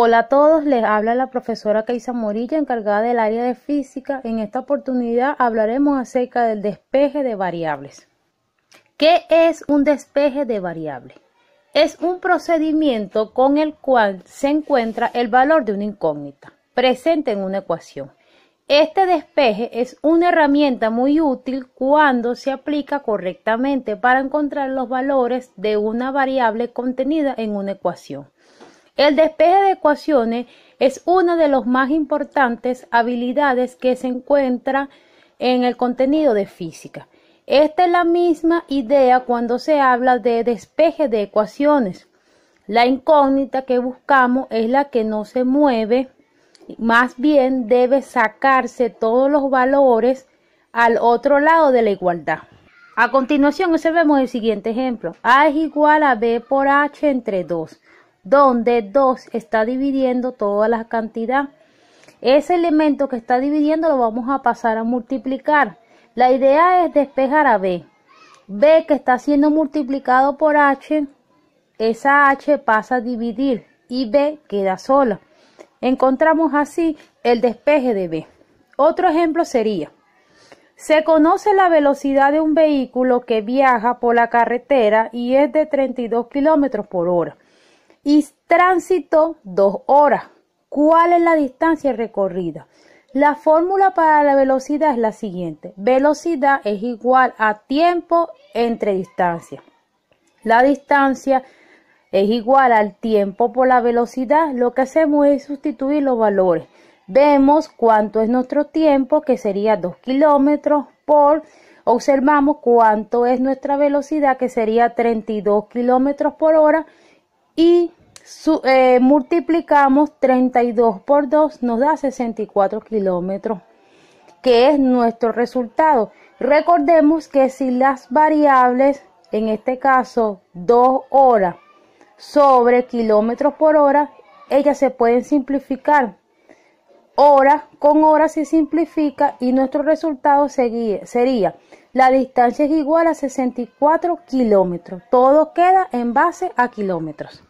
Hola a todos, les habla la profesora Keisa Morilla, encargada del área de física. En esta oportunidad hablaremos acerca del despeje de variables. ¿Qué es un despeje de variable? Es un procedimiento con el cual se encuentra el valor de una incógnita presente en una ecuación. Este despeje es una herramienta muy útil cuando se aplica correctamente para encontrar los valores de una variable contenida en una ecuación. El despeje de ecuaciones es una de las más importantes habilidades que se encuentra en el contenido de física. Esta es la misma idea cuando se habla de despeje de ecuaciones. La incógnita que buscamos es la que no se mueve, más bien debe sacarse todos los valores al otro lado de la igualdad. A continuación observemos el siguiente ejemplo. A es igual a b por h entre 2 donde 2 está dividiendo toda la cantidad. Ese elemento que está dividiendo lo vamos a pasar a multiplicar. La idea es despejar a B. B que está siendo multiplicado por H, esa H pasa a dividir y B queda sola. Encontramos así el despeje de B. Otro ejemplo sería, se conoce la velocidad de un vehículo que viaja por la carretera y es de 32 kilómetros por hora y tránsito, 2 horas. ¿Cuál es la distancia recorrida? La fórmula para la velocidad es la siguiente. Velocidad es igual a tiempo entre distancia. La distancia es igual al tiempo por la velocidad. Lo que hacemos es sustituir los valores. Vemos cuánto es nuestro tiempo, que sería 2 kilómetros por... Observamos cuánto es nuestra velocidad, que sería 32 kilómetros por hora. Y eh, multiplicamos 32 por 2, nos da 64 kilómetros, que es nuestro resultado. Recordemos que si las variables, en este caso 2 horas sobre kilómetros por hora, ellas se pueden simplificar. Hora con hora se simplifica y nuestro resultado sería la distancia es igual a 64 kilómetros. Todo queda en base a kilómetros.